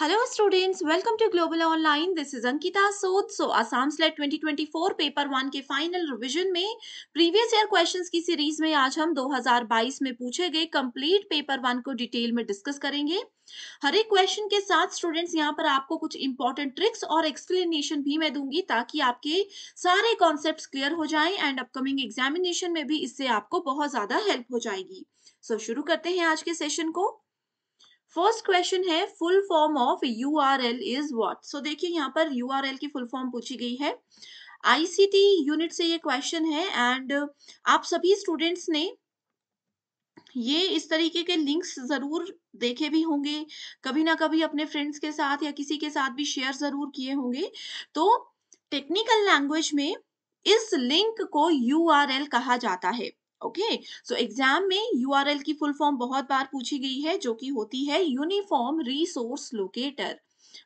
Hello students welcome to global online this is Ankita Sod so Assam SLET 2024 paper one के final revision में previous year questions की series में आज हम 2022 में पूछे गए कंप्लीट पेपर वन को डिटेल में डिस्कस करेंगे हर एक क्वेश्चन के साथ स्टूडेंट्स यहां पर आपको कुछ इंपॉर्टेंट ट्रिक्स और एक्सप्लेनेशन भी मैं दूंगी ताकि आपके सारे कॉन्सेप्ट क्लियर हो जाए एंड अपकमिंग एग्जामिनेशन में भी इससे आपको बहुत ज्यादा हेल्प हो जाएगी सो so, शुरू करते हैं आज के सेशन को फर्स्ट क्वेश्चन है full form of U R L is what so देखिए यहाँ पर यू आर एल की फुल फॉर्म पूछी गई है आईसीटी यूनिट से ये क्वेश्चन है एंड आप सभी स्टूडेंट्स ने ये इस तरीके के लिंक्स जरूर देखे भी होंगे कभी ना कभी अपने फ्रेंड्स के साथ या किसी के साथ भी शेयर जरूर किए होंगे तो टेक्निकल लैंग्वेज में इस लिंक को यू कहा जाता है ओके सो एग्जाम में यूआरएल की फुल फॉर्म बहुत बार पूछी गई है जो कि होती है यूनिफॉर्म रिसोर्स लोकेटर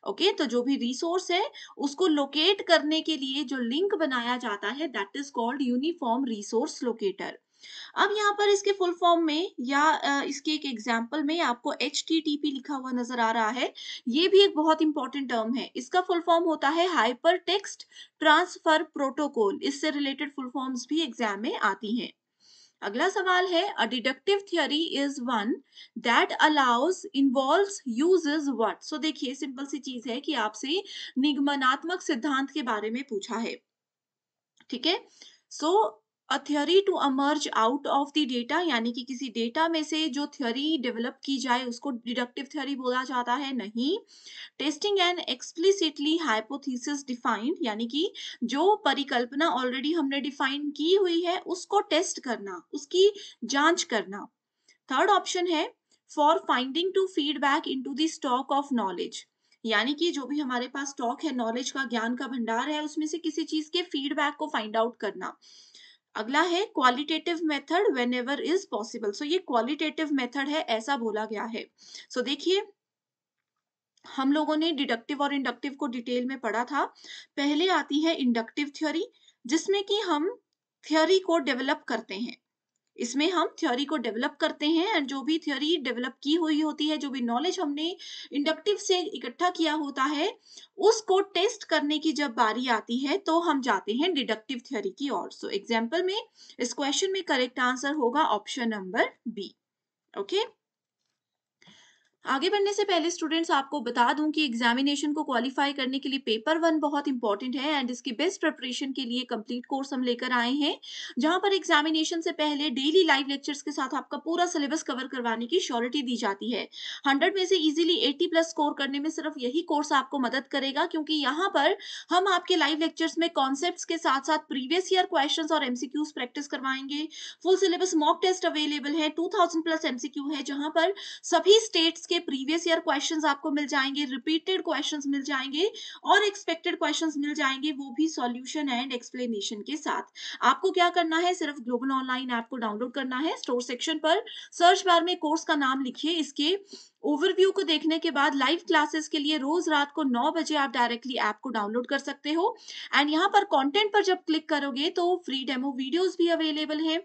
ओके तो जो भी रिसोर्स है उसको लोकेट करने के लिए जो लिंक बनाया जाता है that is called uniform resource locator अब यहाँ पर इसके फुल फॉर्म में या इसके एक एग्जाम्पल में आपको एच लिखा हुआ नजर आ रहा है ये भी एक बहुत इंपॉर्टेंट टर्म है इसका फुल फॉर्म होता है हाइपर टेक्स्ट ट्रांसफर प्रोटोकॉल इससे रिलेटेड फुल फॉर्म्स भी एग्जाम में आती हैं अगला सवाल है a deductive theory is one that allows involve uses what so देखिए सिंपल सी चीज है कि आपसे निगमनात्मक सिद्धांत के बारे में पूछा है ठीक है so a theory to emerge out of the data यानी कि किसी डेटा में से जो थ्योरी डेवलप की जाए उसको डिडक्टिव थ्योरी बोला जाता है नहीं testing an explicitly hypothesis defined यानी कि जो परिकल्पना ऑलरेडी हमने डिफाइन की हुई है उसको टेस्ट करना उसकी जांच करना थर्ड ऑप्शन है for finding to feedback into the stock of knowledge यानी कि जो भी हमारे पास स्टॉक है नॉलेज का ज्ञान का भंडार है उसमें से किसी चीज के फीडबैक को फाइंड आउट करना अगला है qualitative method whenever is possible so ये क्वालिटेटिव मेथड है ऐसा बोला गया है सो so, देखिए हम लोगों ने डिडक्टिव और इंडक्टिव को डिटेल में पढ़ा था पहले आती है इंडक्टिव थ्योरी जिसमें कि हम थ्योरी को डेवलप करते हैं इसमें हम थ्योरी को डेवलप करते हैं एंड जो भी थ्योरी डेवलप की हुई होती है जो भी नॉलेज हमने इंडक्टिव से इकट्ठा किया होता है उसको टेस्ट करने की जब बारी आती है तो हम जाते हैं डिडक्टिव थ्योरी की ओर सो एग्जाम्पल में इस क्वेश्चन में करेक्ट आंसर होगा option number B okay okay? आगे बढ़ने से पहले स्टूडेंट्स आपको बता दूं कि एग्जामिनेशन को क्वालिफाई करने के लिए पेपर वन बहुत इंपॉर्टेंट है एंड इसकी बेस्ट प्रिपरेशन के लिए कंप्लीट कोर्स हम लेकर आए हैं जहां पर एग्जामिनेशन से पहले डेली लाइव लेक्चर्स के साथ आपका पूरा सिलेबस कवर करवाने की श्योरिटी दी जाती है हंड्रेड में से इजिली एट्टी प्लस स्कोर करने में सिर्फ यही कोर्स आपको मदद करेगा क्योंकि यहाँ पर हम आपके लाइव लेक्चर्स में कॉन्सेप्ट के साथ साथ प्रीवियस ईयर क्वेश्चन और एमसीक्यूज प्रैक्टिस करवाएंगे full syllabus mock test available है टू प्लस एमसीक्यू है जहां पर सभी स्टेट्स के प्रीवियस ईयर क्वेश्चंस आपको मिल जाएंगे रिपीटेड क्वेश्चंस मिल जाएंगे और एक्सपेक्टेड क्वेश्चंस मिल जाएंगे वो भी सॉल्यूशन एंड एक्सप्लेनेशन के साथ आपको क्या करना है सिर्फ ग्लोबल ऑनलाइन ऐप को डाउनलोड करना है स्टोर सेक्शन पर सर्च बार में कोर्स का नाम लिखिए इसके ओवरव्यू को देखने के बाद लाइव क्लासेस के लिए रोज रात को 9 बजे आप डायरेक्टली ऐप को डाउनलोड कर सकते हो एंड यहाँ पर कंटेंट पर जब क्लिक करोगे तो फ्री डेमो वीडियोस भी अवेलेबल हैं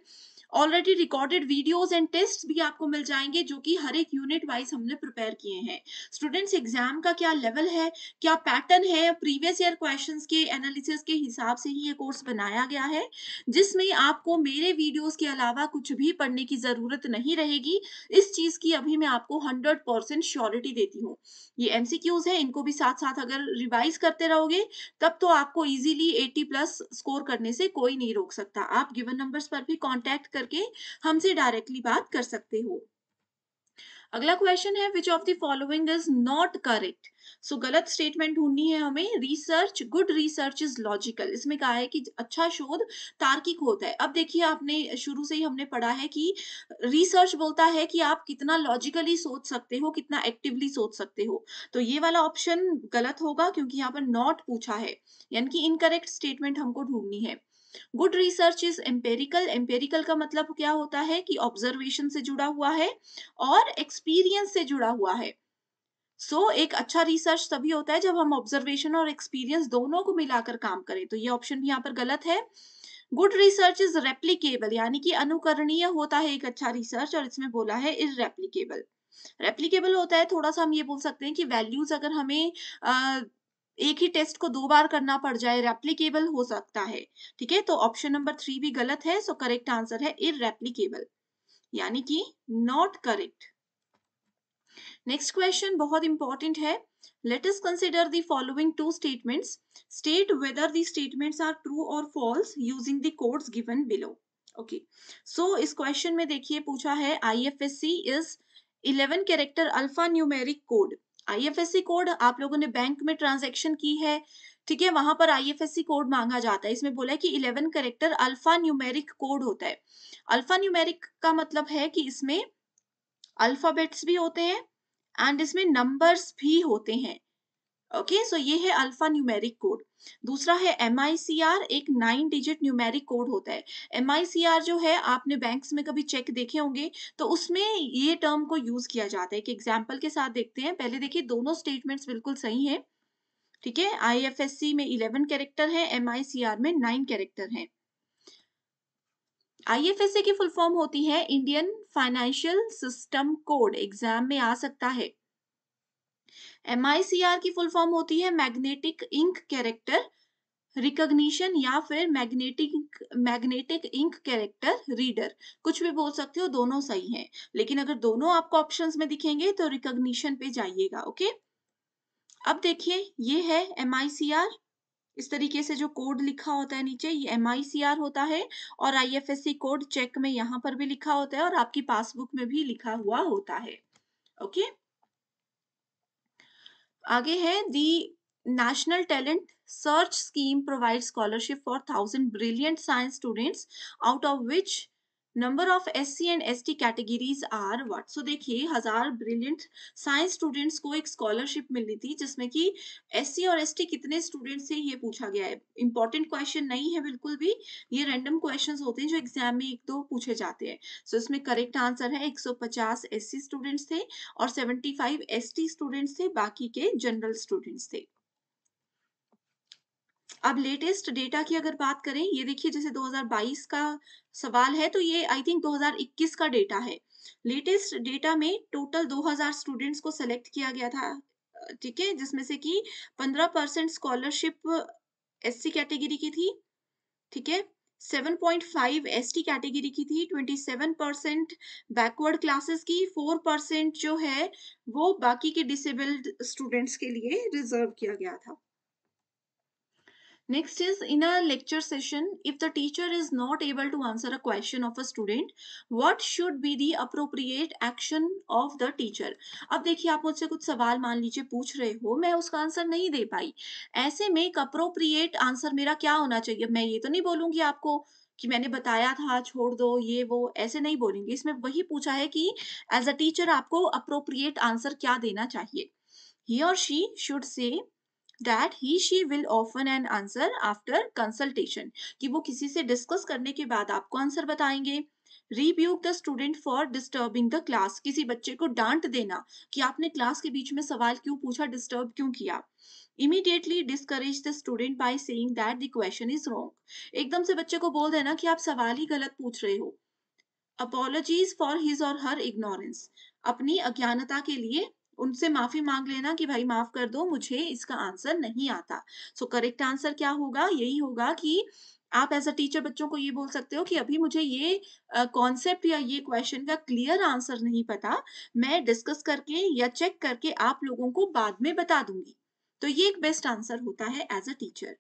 already recorded videos and test भी आपको मिल जाएंगे जो कि हर एक यूनिट वाइज हमने प्रिपेयर किए हैं स्टूडेंट्स एग्जाम का क्या लेवल है क्या पैटर्न है प्रीवियस ईयर क्वेश्चन के एनालिसिस के हिसाब से ही ये कोर्स बनाया गया है जिसमें आपको मेरे वीडियोज के अलावा कुछ भी पढ़ने की जरूरत नहीं रहेगी इस चीज की अभी मैं आपको हंड्रेड परसेंट श्योरिटी देती हूँ ये एमसीक्यूज है इनको भी साथ साथ अगर रिवाइज करते रहोगे तब तो आपको इजीली 80 प्लस स्कोर करने से कोई नहीं रोक सकता आप गिवन नंबर्स पर भी कांटेक्ट कर करके हमसे डायरेक्टली बात कर सकते हो अगला क्वेश्चन है which of the following is not correct so गलत स्टेटमेंट ढूंढनी है हमें research good research is logical इसमें कहा है कि अच्छा शोध तार्किक होता है अब देखिए आपने शुरू से ही हमने पढ़ा है कि रिसर्च बोलता है कि आप कितना लॉजिकली सोच सकते हो कितना एक्टिवली सोच सकते हो तो ये वाला ऑप्शन गलत होगा क्योंकि यहाँ पर नॉट पूछा है यानी कि इनकरेक्ट स्टेटमेंट हमको ढूंढनी है good research is empirical empirical का मतलब क्या होता है कि ऑब्जर्वेशन से जुड़ा हुआ है और एक्सपीरियंस से जुड़ा हुआ है सो so, एक अच्छा रिसर्च तभी होता है जब हम ऑब्जर्वेशन और एक्सपीरियंस दोनों को मिलाकर काम करें तो ये ऑप्शन भी यहाँ पर गलत है गुड रिसर्च इज रेप्लीकेबल यानी कि अनुकरणीय होता है एक अच्छा रिसर्च और इसमें बोला है इज रेप्लीकेबल रेप्लीकेबल होता है थोड़ा सा हम ये बोल सकते हैं कि वैल्यूज अगर हमें आ, एक ही टेस्ट को दो बार करना पड़ जाए रेप्लीकेबल हो सकता है ठीक है तो ऑप्शन नंबर थ्री भी गलत है सो करेक्ट आंसर है इरेप्लीकेबल यानी कि नॉट करेक्ट नेक्स्ट क्वेश्चन बहुत इंपॉर्टेंट है let us consider the following two statements state whether the statements are true और false using the codes given below okay so इस क्वेश्चन में देखिए पूछा है IFSC is 11 character alphanumeric code IFSC code आप लोगों ने बैंक में ट्रांजेक्शन की है ठीक है वहां पर आईएफएससी कोड मांगा जाता है इसमें बोला है कि 11 करेक्टर अल्फा न्यूमेरिक कोड होता है अल्फा न्यूमेरिक का मतलब है कि इसमें अल्फाबेट्स भी होते हैं एंड इसमें नंबर्स भी होते हैं ओके सो ये है अल्फा न्यूमेरिक कोड दूसरा है एम एक नाइन डिजिट न्यूमेरिक कोड होता है एम जो है आपने बैंक्स में कभी चेक देखे होंगे तो उसमें ये टर्म को यूज किया जाता है कि एग्जाम्पल के साथ देखते हैं पहले देखिए दोनों स्टेटमेंट्स बिल्कुल सही है ठीक है आई में इलेवन कैरेक्टर है एम में नाइन कैरेक्टर है आईएफएससी की फुल फॉर्म होती है Indian financial system code exam में आ सकता है एम की फुल फॉर्म होती है मैग्नेटिक इंक कैरेक्टर रिकग्निशन या फिर magnetic magnetic ink character reader कुछ भी बोल सकते हो दोनों सही हैं लेकिन अगर दोनों आपको ऑप्शंस में दिखेंगे तो रिकग्निशन पे जाइएगा ओके अब देखिए ये है एम इस तरीके से जो कोड लिखा होता है नीचे ये एम होता है और आई कोड चेक में यहाँ पर भी लिखा होता है और आपकी पासबुक में भी लिखा हुआ होता है ओके okay? आगे है the national talent search scheme provide scholarship for thousand brilliant science students out of which number of S C and S T categories are what so देखिए हजार ब्रिलियंट साइंस स्टूडेंट्स को एक scholarship मिलनी थी जिसमें कि एस सी और S T कितने स्टूडेंट्स से ये पूछा गया है इंपॉर्टेंट क्वेश्चन नहीं है बिल्कुल भी ये रेंडम क्वेश्चन होते हैं जो एग्जाम में एक दो पूछे जाते हैं सो so, इसमें करेक्ट आंसर है एक सौ पचास एस सी स्टूडेंट्स थे और seventy five S T students थे बाकी के जनरल स्टूडेंट्स थे अब लेटेस्ट डेटा की अगर बात करें ये देखिए जैसे 2022 का सवाल है तो ये आई थिंक 2021 का डेटा है लेटेस्ट डेटा में टोटल 2000 स्टूडेंट्स को सेलेक्ट किया गया था ठीक है जिसमें से कि 15 परसेंट स्कॉलरशिप एस कैटेगरी की थी ठीक है 7.5 एसटी कैटेगरी की थी 27 परसेंट बैकवर्ड क्लासेस की 4 परसेंट जो है वो बाकी के डिसेबल्ड स्टूडेंट्स के लिए रिजर्व किया गया था next is in lecture lecture session, if the teacher is not able to answer a question of a student, what should be the appropriate action of the अब देखिए आप मुझसे कुछ सवाल मान लीजिए पूछ रहे हो मैं उसका आंसर नहीं दे पाई ऐसे में एक अप्रोप्रिएट आंसर मेरा क्या होना चाहिए मैं ये तो नहीं बोलूंगी आपको कि मैंने बताया था छोड़ दो ये वो ऐसे नहीं बोलेंगे इसमें वही पूछा है कि एज अ टीचर आपको अप्रोप्रिएट आंसर क्या देना चाहिए ही और she should say that he she will offer an answer after consultation कि वो किसी से डिस्कस करने के बाद आपको आंसर बताएंगे rebuke the student for disturbing the class किसी बच्चे को डांट देना कि आपने क्लास के बीच में सवाल क्यों पूछा डिस्टर्ब क्यों किया immediately discourage the student by saying that the question is wrong एकदम से बच्चे को बोल देना कि आप सवाल ही गलत पूछ रहे हो apologies फॉर हिज और हर इग्नोरेंस अपनी अज्ञानता के लिए उनसे माफी मांग लेना कि भाई माफ कर दो मुझे इसका आंसर नहीं आता सो करेक्ट आंसर क्या होगा यही होगा कि आप एज अ टीचर बच्चों को ये बोल सकते हो कि अभी मुझे ये कॉन्सेप्ट uh, या ये क्वेश्चन का क्लियर आंसर नहीं पता मैं डिस्कस करके या चेक करके आप लोगों को बाद में बता दूंगी तो ये एक बेस्ट आंसर होता है as a teacher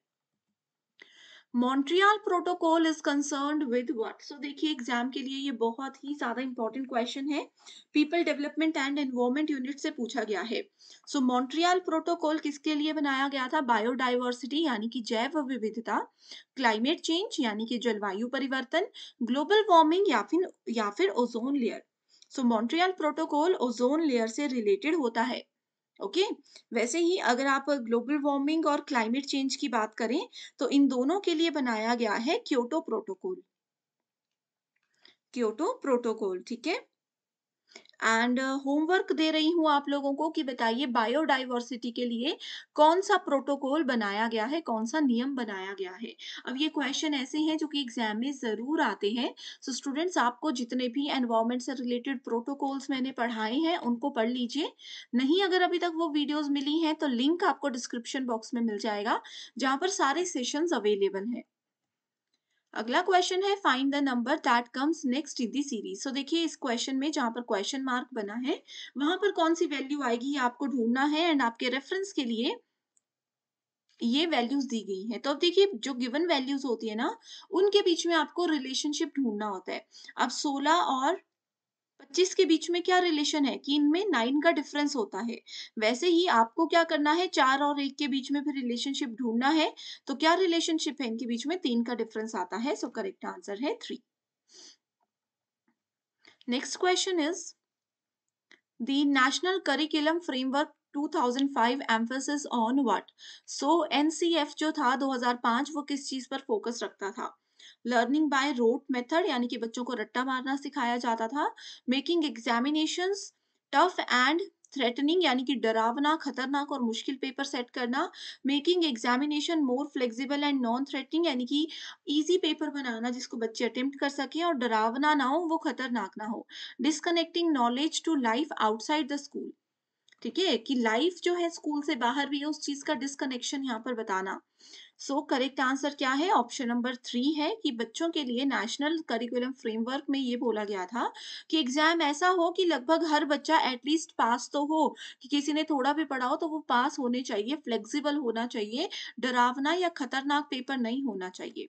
Montreal protocol is concern with what so देखिए एग्जाम के लिए ये बहुत ही ज्यादा इंपॉर्टेंट क्वेश्चन है people development and environment unit से पूछा गया है सो मॉन्ट्रियाल प्रोटोकॉल किसके लिए बनाया गया था बायोडाइवर्सिटी यानी कि जैव विविधता क्लाइमेट चेंज यानी कि जलवायु परिवर्तन ग्लोबल वार्मिंग या फिर या फिर ozone layer so Montreal protocol ozone layer से रिलेटेड होता है ओके वैसे ही अगर आप ग्लोबल वार्मिंग और क्लाइमेट चेंज की बात करें तो इन दोनों के लिए बनाया गया है क्योटो प्रोटोकॉल क्योटो प्रोटोकॉल ठीक है एंड होमवर्क दे रही हूँ आप लोगों को कि बताइए बायोडाइवर्सिटी के लिए कौन सा प्रोटोकॉल बनाया गया है कौन सा नियम बनाया गया है अब ये क्वेश्चन ऐसे हैं जो कि एग्जाम में ज़रूर आते हैं सो so, स्टूडेंट्स आपको जितने भी एनवायरमेंट से रिलेटेड प्रोटोकॉल्स मैंने पढ़ाए हैं उनको पढ़ लीजिए नहीं अगर अभी तक वो वीडियोज मिली हैं तो लिंक आपको डिस्क्रिप्शन बॉक्स में मिल जाएगा जहाँ पर सारे सेशन अवेलेबल हैं अगला क्वेश्चन है find the number that comes next in series so देखिए इस क्वेश्चन में जहां पर क्वेश्चन मार्क बना है वहां पर कौन सी वैल्यू आएगी आपको ढूंढना है एंड आपके रेफरेंस के लिए ये वैल्यूज दी गई हैं तो अब देखिए जो गिवन वैल्यूज होती है ना उनके बीच में आपको रिलेशनशिप ढूंढना होता है अब 16 और पच्चीस के बीच में क्या रिलेशन है कि इनमें नाइन का डिफरेंस होता है वैसे ही आपको क्या करना है चार और एक के बीच में फिर रिलेशनशिप ढूंढना है तो क्या रिलेशनशिप है इनके बीच में तीन का डिफरेंस आता है सो करेक्ट आंसर है three next question is the national curriculum framework 2005 emphasis on what so ncf जो था 2005 वो किस चीज पर फोकस रखता था लर्निंग बाय रोट मेथड यानी कि बच्चों को रट्टा मारना सिखाया जाता था making examination tough and threatening यानी कि डरावना खतरनाक और मुश्किल पेपर सेट करना making examination more flexible and non threatening यानी कि ईजी पेपर बनाना जिसको बच्चे अटेम्प्ट कर सकें और डरावना ना हो वो खतरनाक ना हो disconnecting knowledge to life outside the school ठीक है कि लाइफ जो है स्कूल से बाहर भी है उस चीज का डिसकनेक्शन यहाँ पर बताना सो करेक्ट आंसर क्या है ऑप्शन नंबर थ्री है कि बच्चों के लिए नेशनल करिकुलम फ्रेमवर्क में ये बोला गया था कि एग्जाम ऐसा हो कि लगभग हर बच्चा एटलीस्ट पास तो हो कि किसी ने थोड़ा भी पढ़ा हो तो वो पास होने चाहिए फ्लेक्सिबल होना चाहिए डरावना या खतरनाक पेपर नहीं होना चाहिए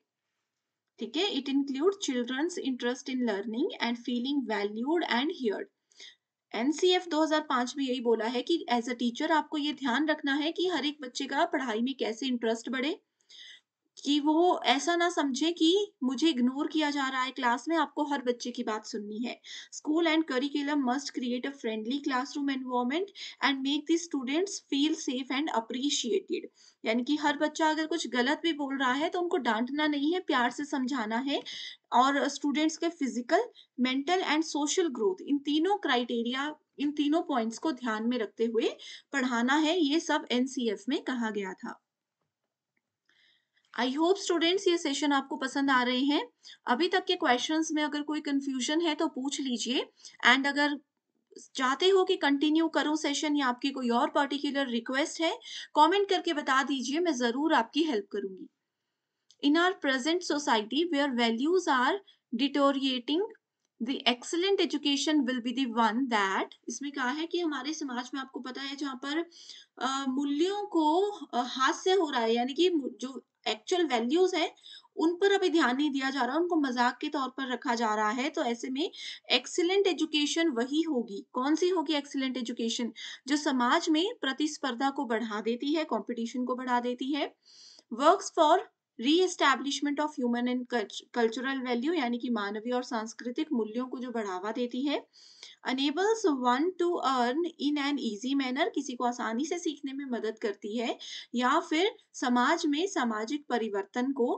ठीक है it include children's interest in learning and feeling valued and heard NCF 2005 में यही बोला है कि एज अ टीचर आपको ये ध्यान रखना है कि हर एक बच्चे का पढ़ाई में कैसे इंटरेस्ट बढ़े कि वो ऐसा ना समझे कि मुझे इग्नोर किया जा रहा है क्लास में आपको हर बच्चे की बात सुननी है school and curriculum must create a friendly classroom environment and make the students feel safe and appreciated यानी कि हर बच्चा अगर कुछ गलत भी बोल रहा है तो उनको डांटना नहीं है प्यार से समझाना है और स्टूडेंट्स के physical mental and social growth इन तीनों क्राइटेरिया इन तीनों पॉइंट्स को ध्यान में रखते हुए पढ़ाना है ये सब एनसीएफ में कहा गया था आई होप स्टूडेंट्स ये सेशन आपको पसंद आ रहे हैं अभी तक के क्वेश्चंस में अगर कोई कंफ्यूजन है तो पूछ लीजिए एंड अगर चाहते हो कि कंटिन्यू करूं सेशन या आपकी कोई और पर्टिकुलर रिक्वेस्ट है कमेंट करके बता दीजिए मैं जरूर आपकी हेल्प करूंगी in our present society where values are deteriorating the excellent education will be the one that इसमें कहा है कि हमारे समाज में आपको पता है जहाँ पर मूल्यों को हास्य हो रहा है यानी कि जो एक्चुअल वैल्यूज है उन पर अभी ध्यान नहीं दिया जा रहा उनको मजाक के तौर पर रखा जा रहा है तो ऐसे में एक्सीलेंट एजुकेशन वही होगी कौन सी होगी एक्सीलेंट एजुकेशन जो समाज में प्रतिस्पर्धा को बढ़ा देती है कॉम्पिटिशन को बढ़ा देती है works for reestablishment of human and cultural value यानी कि मानवीय और सांस्कृतिक मूल्यों को जो बढ़ावा देती है enables one to earn in an easy manner किसी को आसानी से सीखने में मदद करती है या फिर समाज में सामाजिक परिवर्तन को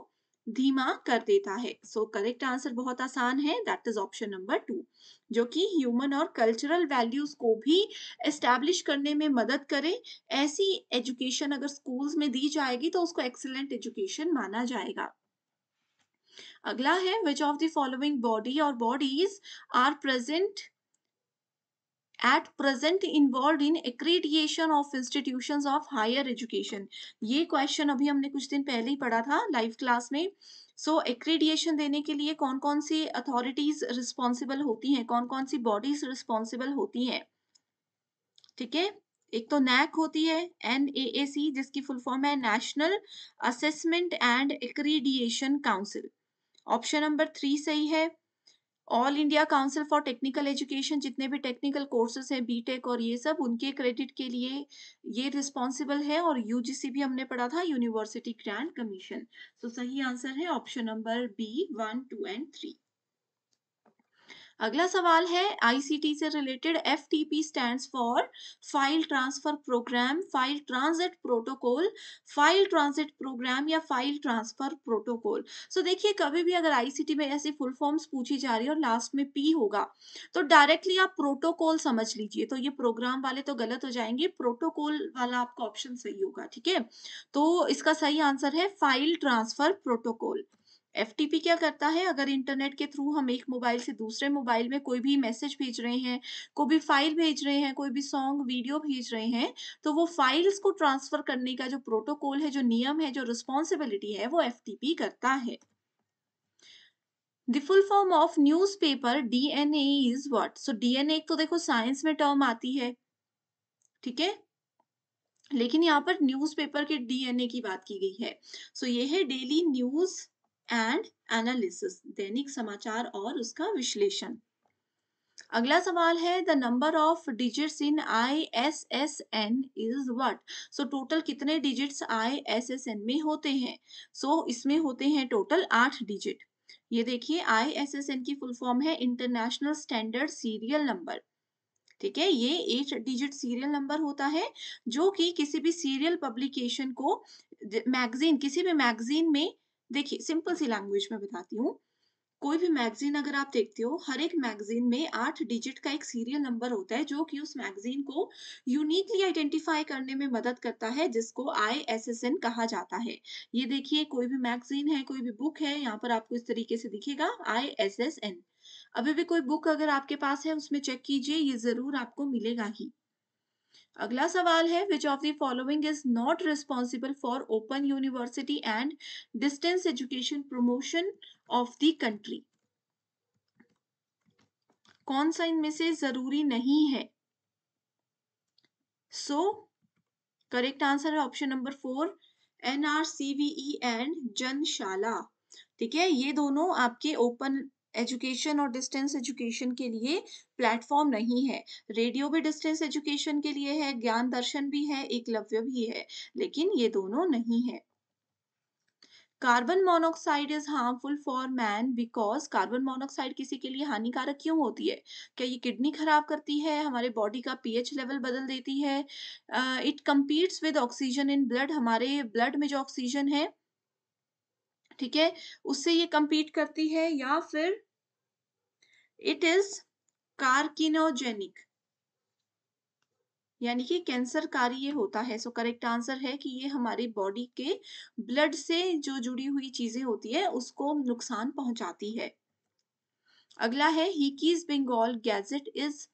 धीमा कर देता है सो करेक्ट आंसर बहुत आसान है that is option number two जो कि ह्यूमन और कल्चरल वैल्यूज को भी एस्टेब्लिश करने में मदद करे ऐसी एजुकेशन अगर स्कूल्स में दी जाएगी तो उसको एक्सीलेंट एजुकेशन माना जाएगा अगला है which of the following body और bodies are present at present involve in accreditation of institution of higher education ये क्वेश्चन अभी हमने कुछ दिन पहले ही पढ़ा था लाइव क्लास में सो so, एक्रीडिएशन देने के लिए कौन कौन सी अथॉरिटीज रिस्पॉन्सिबल होती हैं कौन कौन सी बॉडीज रिस्पॉन्सिबल होती हैं ठीक है एक तो नैक होती है एन ए ए सी जिसकी फुल फॉर्म है national assessment and accreditation council option number three सही है all India council for technical education जितने भी टेक्निकल कोर्सेज हैं बीटेक और ये सब उनके क्रेडिट के लिए ये रिस्पॉन्सिबल है और यूजीसी भी हमने पढ़ा था यूनिवर्सिटी ग्रांट कमीशन सो सही आंसर है option number B one two and three अगला सवाल है आईसीटी से related F T P stand for file transfer program file transit protocol file transit program या फाइल ट्रांसफर प्रोटोकॉल सो देखिए कभी भी अगर आईसीटी में ऐसी फुल फॉर्म्स पूछी जा रही है और लास्ट में पी होगा तो डायरेक्टली आप प्रोटोकॉल समझ लीजिए तो ये प्रोग्राम वाले तो गलत हो जाएंगे प्रोटोकॉल वाला आपका ऑप्शन सही होगा ठीक है तो इसका सही आंसर है फाइल ट्रांसफर प्रोटोकॉल एफ क्या करता है अगर इंटरनेट के थ्रू हम एक मोबाइल से दूसरे मोबाइल में कोई भी मैसेज भेज रहे हैं कोई भी फाइल भेज रहे हैं कोई भी सॉन्ग वीडियो भेज रहे हैं तो वो फाइल्स को ट्रांसफर करने का जो प्रोटोकॉल है जो नियम है जो रिस्पॉन्सिबिलिटी है वो एफ करता है the full form of newspaper N is what so DNA तो देखो साइंस में टर्म आती है ठीक है लेकिन यहाँ पर न्यूज़पेपर के डीएनए की बात की गई है सो so, ये है डेली न्यूज़ एंड एनालिसिस दैनिक समाचार और उसका विश्लेषण अगला सवाल है the number of digits in I S S N is what so total कितने digits I S S N में होते हैं सो so, इसमें होते हैं टोटल आठ डिजिट ये देखिए आई एस एस एन की फुल फॉर्म है इंटरनेशनल स्टैंडर्ड सीरियल नंबर ठीक है ये एट डिजिट सीरियल नंबर होता है जो कि किसी भी सीरियल पब्लिकेशन को मैगजीन किसी भी मैगजीन में देखिए सिंपल सी लैंग्वेज में बताती हूँ कोई भी मैगजीन अगर आप देखते हो हर एक मैगजीन में आठ डिजिट का एक सीरियल नंबर होता है जो कि उस मैगजीन को यूनिकली आइडेंटिफाई करने में मदद करता है जिसको आई कहा जाता है ये देखिए कोई भी मैगजीन है कोई भी बुक है यहाँ पर आपको इस तरीके से दिखेगा आई अभी भी कोई बुक अगर आपके पास है उसमें चेक कीजिए ये जरूर आपको मिलेगा ही अगला सवाल है which of the following is not responsible for open university and distance education promotion of the country कौन सा इनमें से जरूरी नहीं है सो करेक्ट आंसर है option number four N R C V E and Janshala ठीक है ये दोनों आपके ओपन एजुकेशन और डिस्टेंस एजुकेशन के लिए प्लेटफॉर्म नहीं है रेडियो भी डिस्टेंस एजुकेशन के लिए है ज्ञान दर्शन भी है एकलव्य भी है लेकिन ये दोनों नहीं है carbon monoxide is harmful for man because carbon monoxide किसी के लिए हानिकारक क्यों होती है क्या ये किडनी खराब करती है हमारे बॉडी का पीएच लेवल बदल देती है it competes with oxygen in blood हमारे ब्लड में जो ऑक्सीजन है ठीक है उससे ये कंपीट करती है या फिर इट इज कार्किनोजेनिक यानी कि कैंसर कार्य ये होता है सो करेक्ट आंसर है कि ये हमारी बॉडी के ब्लड से जो जुड़ी हुई चीजें होती है उसको नुकसान पहुंचाती है अगला है Hicky's Bengal Gazette is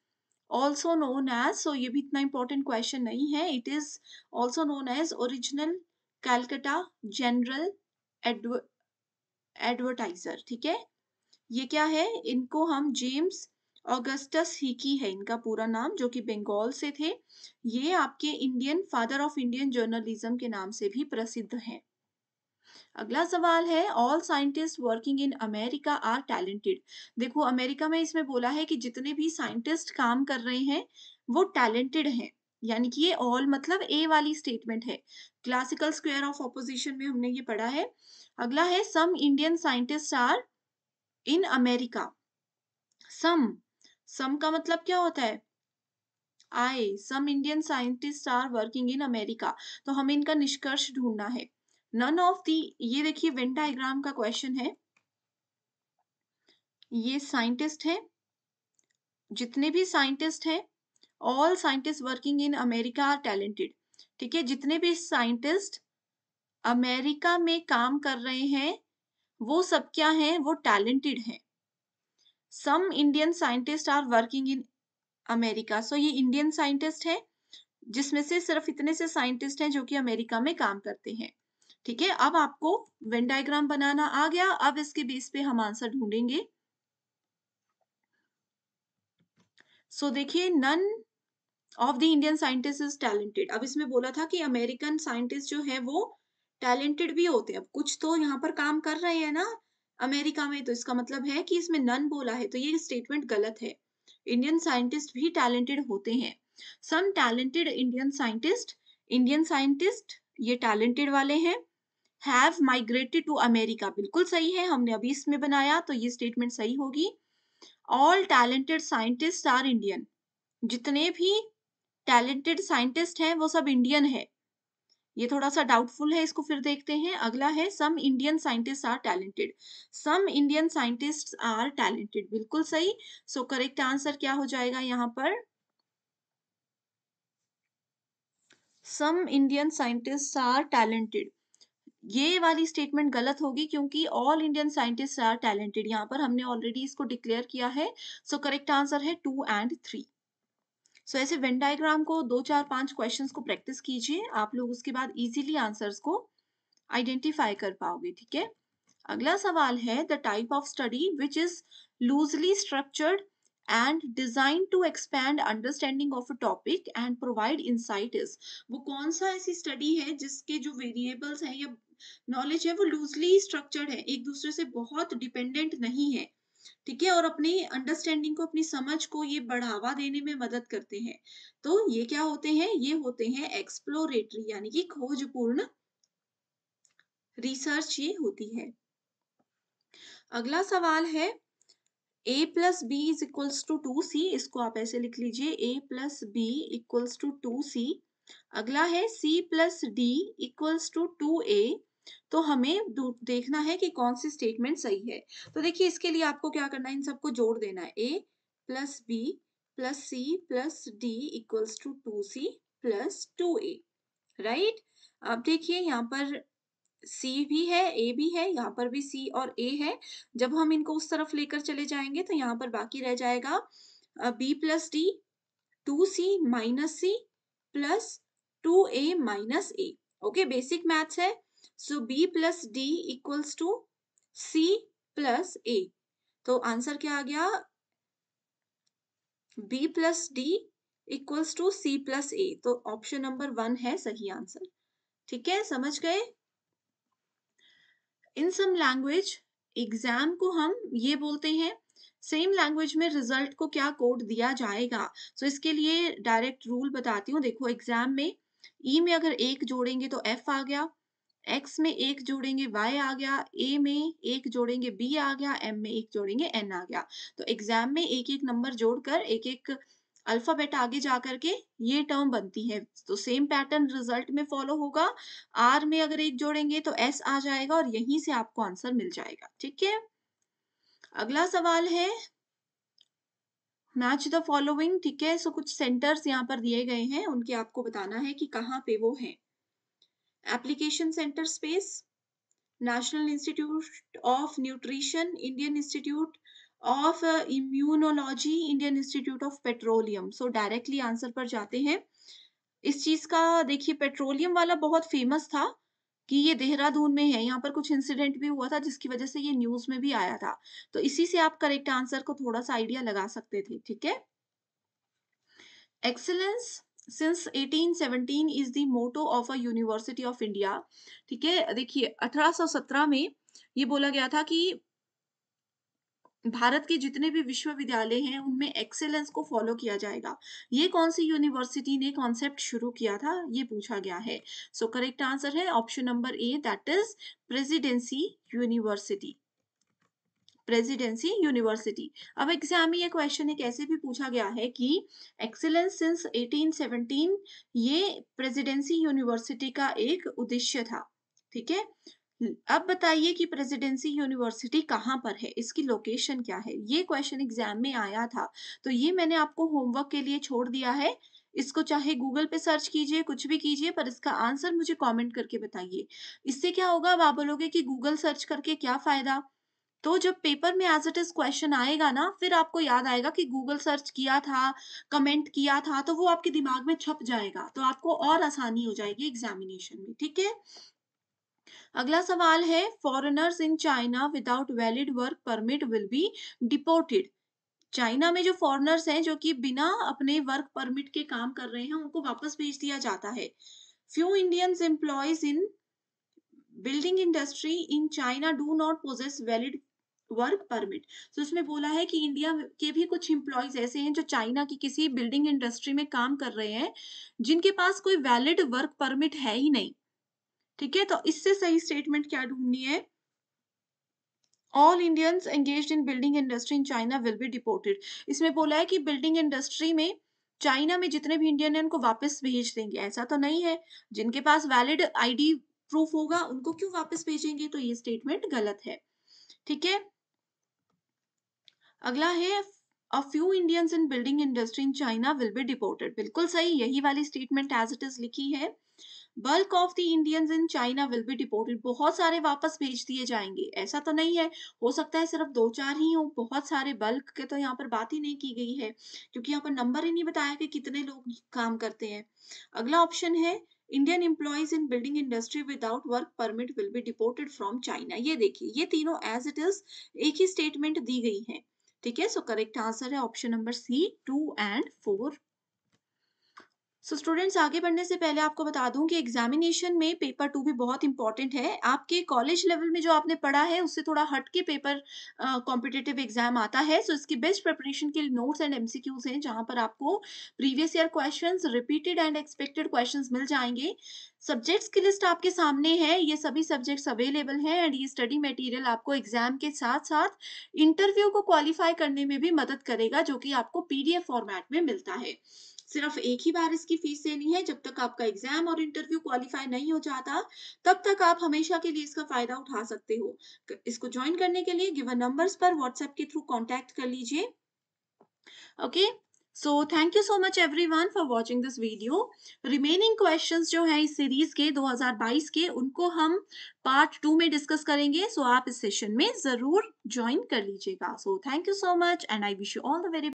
also known as so ये भी इतना इंपॉर्टेंट क्वेश्चन नहीं है it is also known as Original Calcutta General Advertiser ठीक है ये क्या है इनको हम जेम्स ऑगस्टस हिकी है इनका पूरा नाम जो कि बंगाल से थे ये आपके Indian father of Indian journalism के नाम से भी प्रसिद्ध हैं अगला सवाल है all scientist working in America are talented देखो अमेरिका में इसमें बोला है कि जितने भी साइंटिस्ट काम कर रहे हैं वो टैलेंटेड हैं यानी कि ये ऑल मतलब ए वाली स्टेटमेंट है क्लासिकल स्क्वायर ऑफ ऑपोजिशन में हमने ये पढ़ा है अगला है some Indian scientist are in America some some का मतलब क्या होता है I some Indian scientist are working in America तो हमें इनका निष्कर्ष ढूंढना है नन ऑफ दी ये देखिए वेन डायग्राम का क्वेश्चन है ये साइंटिस्ट है जितने भी साइंटिस्ट हैं all scientist working in America are talented ठीक है जितने भी साइंटिस्ट अमेरिका में काम कर रहे हैं वो सब क्या हैं वो टैलेंटेड हैं some Indian scientist are working in America so ये इंडियन साइंटिस्ट हैं जिसमें से सिर्फ इतने से साइंटिस्ट हैं जो कि अमेरिका में काम करते हैं ठीक है अब आपको वेन डायग्राम बनाना आ गया अब इसके बेस पे हम आंसर ढूंढेंगे सो so, देखिए none of the Indian scientist is talented अब इसमें बोला था कि अमेरिकन साइंटिस्ट जो है वो टैलेंटेड भी होते हैं अब कुछ तो यहाँ पर काम कर रहे हैं ना अमेरिका में तो इसका मतलब है कि इसमें नन बोला है तो ये स्टेटमेंट गलत है इंडियन साइंटिस्ट भी टैलेंटेड होते हैं some talented Indian scientist Indian scientist ये टैलेंटेड वाले हैं हैव माइग्रेटेड टू अमेरिका बिल्कुल सही है हमने अभी इसमें बनाया तो ये स्टेटमेंट सही होगी all talented scientist are Indian जितने भी टैलेंटेड साइंटिस्ट हैं वो सब इंडियन है ये थोड़ा सा डाउटफुल है इसको फिर देखते हैं अगला है some Indian scientist are talented some Indian scientist are talented बिल्कुल सही सो करेक्ट आंसर क्या हो जाएगा यहाँ पर some Indian scientist are talented ये वाली स्टेटमेंट गलत होगी क्योंकि all Indian scientist are talented यहाँ पर हमने ऑलरेडी इसको डिक्लेयर किया है सो करेक्ट आंसर है two and three so so, ऐसे वेन डायग्राम को दो चार पांच क्वेश्चन को प्रैक्टिस कीजिए आप लोग उसके बाद इजीली आंसर्स को आइडेंटिफाई कर पाओगे ठीक है अगला सवाल है the type of study which is loosely structured and design to expand understanding of a topic and provide sight is वो कौन सा ऐसी स्टडी है जिसके जो वेरिएबल्स हैं या नॉलेज है वो लूजली स्ट्रक्चर्ड है एक दूसरे से बहुत डिपेंडेंट नहीं है ठीक है और अपनी अंडरस्टैंडिंग को अपनी समझ को ये बढ़ावा देने में मदद करते हैं तो ये क्या होते हैं ये होते हैं एक्सप्लोरेटरी यानी कि खोजपूर्ण रिसर्च ये होती है अगला सवाल है A plus B is equals to two C इसको आप ऐसे लिख लीजिए A plus B equals to two C अगला है C plus D equals to two A तो हमें देखना है कि कौन सी स्टेटमेंट सही है तो देखिए इसके लिए आपको क्या करना है इन सबको जोड़ देना है A plus B plus C plus D equals to two C plus two A right अब देखिए यहाँ पर सी भी है ए भी है यहाँ पर भी सी और ए है जब हम इनको उस तरफ लेकर चले जाएंगे तो यहाँ पर बाकी रह जाएगा B plus D two C minus C plus two A minus A okay basic maths है so B plus D equals to C plus A तो आंसर क्या आ गया B plus D equals to C plus A तो option number one है सही answer ठीक है समझ गए इन सम लैंग्वेज एग्जाम को हम ये बोलते हैं सेम लैंग्वेज में रिजल्ट को क्या कोड दिया जाएगा सो so, इसके लिए डायरेक्ट रूल बताती हूँ देखो एग्जाम में ई e में अगर एक जोड़ेंगे तो एफ आ गया एक्स में एक जोड़ेंगे वाई आ गया ए में एक जोड़ेंगे बी आ गया एम में एक जोड़ेंगे एन आ गया तो एग्जाम में एक एक नंबर जोड़कर एक एक अल्फाबेट आगे जा करके ये टर्म बनती है तो सेम पैटर्न रिजल्ट में फॉलो होगा आर में अगर एक जोड़ेंगे तो एस आ जाएगा और यहीं से आपको आंसर मिल जाएगा ठीक है अगला सवाल है मैच द फॉलोइंग ठीक है सो कुछ सेंटर्स यहाँ पर दिए गए हैं उनके आपको बताना है कि कहाँ पे वो हैं application center space, National Institute of Nutrition, Indian Institute of uh, Immunology, Indian Institute of Petroleum. So directly answer par jate hain is cheez ka dekhiye petroleum wala bahut famous tha कि ये देहरादून में है यहाँ पर कुछ incident भी हुआ था जिसकी वजह से ये न्यूज में भी आया था तो इसी से आप करेक्ट आंसर को थोड़ा सा आइडिया लगा सकते थे ठीक है excellence since 1817 is the motto of a university of India ठीक है देखिए 1817 में ये बोला गया था कि भारत के जितने भी विश्वविद्यालय हैं उनमें एक्सेलेंस को फॉलो किया जाएगा ये कौन सी यूनिवर्सिटी ने कॉन्सेप्ट शुरू किया था ये पूछा गया है सो करेक्ट आंसर है option number A that is presidency university presidency university अब एग्जाम में ये क्वेश्चन एक ऐसे भी पूछा गया है कि एक्सेलेंस सिंस 1817 ये प्रेसिडेंसी यूनिवर्सिटी का एक उद्देश्य था ठीक है अब बताइए कि प्रेसिडेंसी यूनिवर्सिटी कहाँ पर है इसकी लोकेशन क्या है ये क्वेश्चन एग्जाम में आया था तो ये मैंने आपको होमवर्क के लिए छोड़ दिया है इसको चाहे गूगल पे सर्च कीजिए कुछ भी कीजिए पर इसका आंसर मुझे कमेंट करके बताइए इससे क्या होगा अब आप बोलोगे कि गूगल सर्च करके क्या फायदा तो जब पेपर में एज इट इज क्वेश्चन आएगा ना फिर आपको याद आएगा कि गूगल सर्च किया था कमेंट किया था तो वो आपके दिमाग में छप जाएगा तो आपको और आसानी हो जाएगी एग्जामिनेशन में ठीक है अगला सवाल है foreigners in China without valid work permit will be deported China में जो फॉरेनर्स हैं जो कि बिना अपने वर्क परमिट के काम कर रहे हैं उनको वापस भेज दिया जाता है few Indians employees in building industry in China do not possess valid work permit तो इसमें बोला है कि इंडिया के भी कुछ इम्प्लॉयज ऐसे हैं जो चाइना की किसी बिल्डिंग इंडस्ट्री में काम कर रहे हैं जिनके पास कोई वैलिड वर्क परमिट है ही नहीं ठीक है तो इससे सही स्टेटमेंट क्या ढूंढनी है all Indians engage in building industry in China will be deported इसमें बोला है कि बिल्डिंग इंडस्ट्री में चाइना में जितने भी इंडियन है उनको वापस भेज देंगे ऐसा तो नहीं है जिनके पास वैलिड आईडी प्रूफ होगा उनको क्यों वापस भेजेंगे तो ये स्टेटमेंट गलत है ठीक है अगला है a few Indians in building industry in China will be deported बिल्कुल सही यही वाली स्टेटमेंट एज इट इज लिखी है bulk of the Indians in China will be deported बहुत सारे वापस भेज दिए जाएंगे ऐसा तो नहीं है हो सकता है सिर्फ दो चार ही हो बहुत सारे बल्क के तो यहाँ पर बात ही नहीं की गई है क्योंकि यहाँ पर नंबर ही नहीं बताया कि कितने लोग काम करते हैं अगला ऑप्शन है Indian employees in building industry without work permit will be deported from China ये देखिए ये तीनों एज इट इज एक ही स्टेटमेंट दी गई है ठीक है सो करेक्ट आंसर है option number C two and four so so, students आगे बढ़ने से पहले आपको बता दूं कि एग्जामिनेशन में पेपर टू भी बहुत इंपॉर्टेंट है आपके कॉलेज लेवल में जो आपने पढ़ा है उससे थोड़ा हट के पेपर कॉम्पिटेटिव uh, एग्जाम आता है सो so, इसकी बेस्ट प्रिपरेशन के नोट्स एंड एमसीक्यूज हैं जहां पर आपको previous year question repeated and expected question मिल जाएंगे सब्जेक्ट्स की लिस्ट आपके सामने है ये सभी सब्जेक्ट्स अवेलेबल हैं एंड ये स्टडी मटेरियल आपको एग्जाम के साथ साथ इंटरव्यू को क्वालिफाई करने में भी मदद करेगा जो कि आपको पीडीएफ फॉर्मेट में मिलता है सिर्फ एक ही बार इसकी फीस देनी है जब तक आपका एग्जाम और इंटरव्यू क्वालिफाई नहीं हो जाता तब तक आप हमेशा के लिए इसका फायदा उठा सकते हो इसको ज्वाइन करने के लिए गिवन नंबर्स पर व्हाट्सएप के थ्रू कॉन्टेक्ट कर लीजिए okay so thank you so much everyone for watching this video remaining question जो है इस सीरीज के 2022 के उनको हम पार्ट टू में डिस्कस करेंगे सो so आप इस सेशन में जरूर ज्वाइन कर लीजिएगा so thank you so much and I wish you all the very